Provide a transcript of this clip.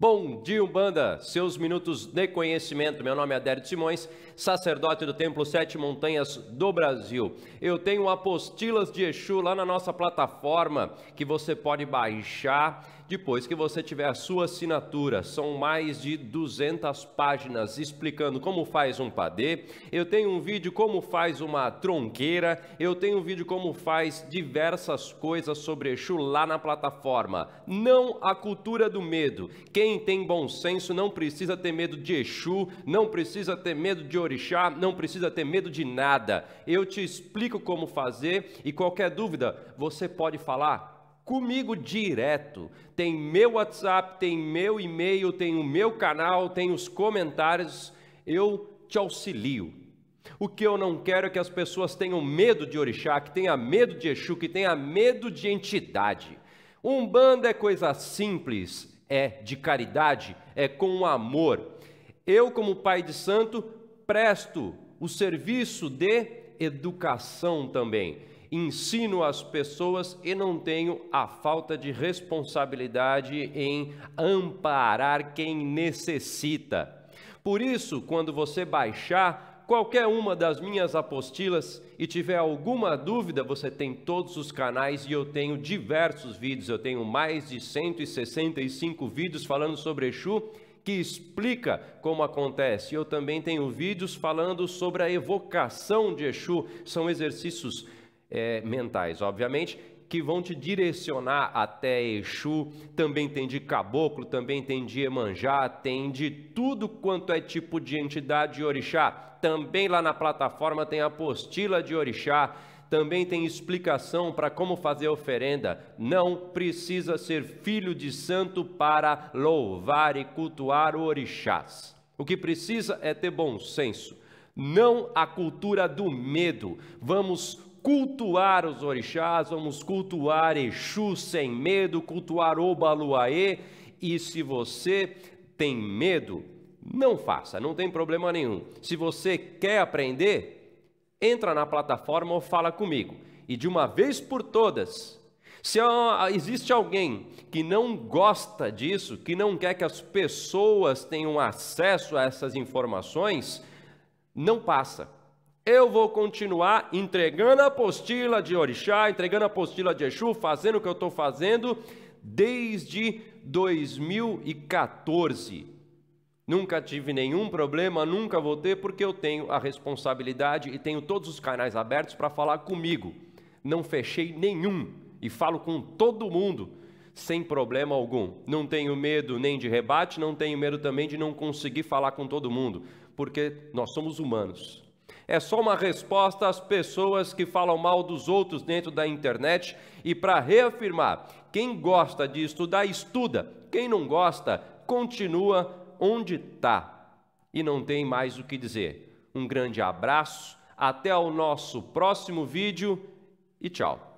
Bom dia, Umbanda! Seus minutos de conhecimento. Meu nome é Adérito Simões, sacerdote do Templo Sete Montanhas do Brasil. Eu tenho apostilas de Exu lá na nossa plataforma que você pode baixar depois que você tiver a sua assinatura. São mais de 200 páginas explicando como faz um padê. Eu tenho um vídeo como faz uma tronqueira. Eu tenho um vídeo como faz diversas coisas sobre Exu lá na plataforma. Não a cultura do medo. Quem quem tem bom senso não precisa ter medo de Exu, não precisa ter medo de Orixá, não precisa ter medo de nada. Eu te explico como fazer e qualquer dúvida você pode falar comigo direto. Tem meu WhatsApp, tem meu e-mail, tem o meu canal, tem os comentários. Eu te auxilio. O que eu não quero é que as pessoas tenham medo de Orixá, que tenha medo de Exu, que tenha medo de entidade. Umbanda é coisa simples, é de caridade, é com amor. Eu, como pai de santo, presto o serviço de educação também. Ensino as pessoas e não tenho a falta de responsabilidade em amparar quem necessita. Por isso, quando você baixar qualquer uma das minhas apostilas e tiver alguma dúvida, você tem todos os canais e eu tenho diversos vídeos. Eu tenho mais de 165 vídeos falando sobre Exu que explica como acontece. Eu também tenho vídeos falando sobre a evocação de Exu, são exercícios é, mentais, obviamente, que vão te direcionar até Exu, também tem de caboclo, também tem de Emanjá, tem de tudo quanto é tipo de entidade de orixá. Também lá na plataforma tem apostila de orixá, também tem explicação para como fazer oferenda. Não precisa ser filho de santo para louvar e cultuar orixás. O que precisa é ter bom senso. Não a cultura do medo. Vamos cultuar os orixás, vamos cultuar Exu sem medo, cultuar Obaluaê. E se você tem medo, não faça, não tem problema nenhum. Se você quer aprender, entra na plataforma ou fala comigo. E de uma vez por todas, se existe alguém que não gosta disso, que não quer que as pessoas tenham acesso a essas informações, não passa eu vou continuar entregando a apostila de Orixá, entregando a apostila de Exu, fazendo o que eu estou fazendo desde 2014. Nunca tive nenhum problema, nunca vou ter, porque eu tenho a responsabilidade e tenho todos os canais abertos para falar comigo. Não fechei nenhum e falo com todo mundo sem problema algum. Não tenho medo nem de rebate, não tenho medo também de não conseguir falar com todo mundo, porque nós somos humanos é só uma resposta às pessoas que falam mal dos outros dentro da internet e para reafirmar, quem gosta de estudar, estuda, quem não gosta, continua onde está e não tem mais o que dizer. Um grande abraço, até o nosso próximo vídeo e tchau.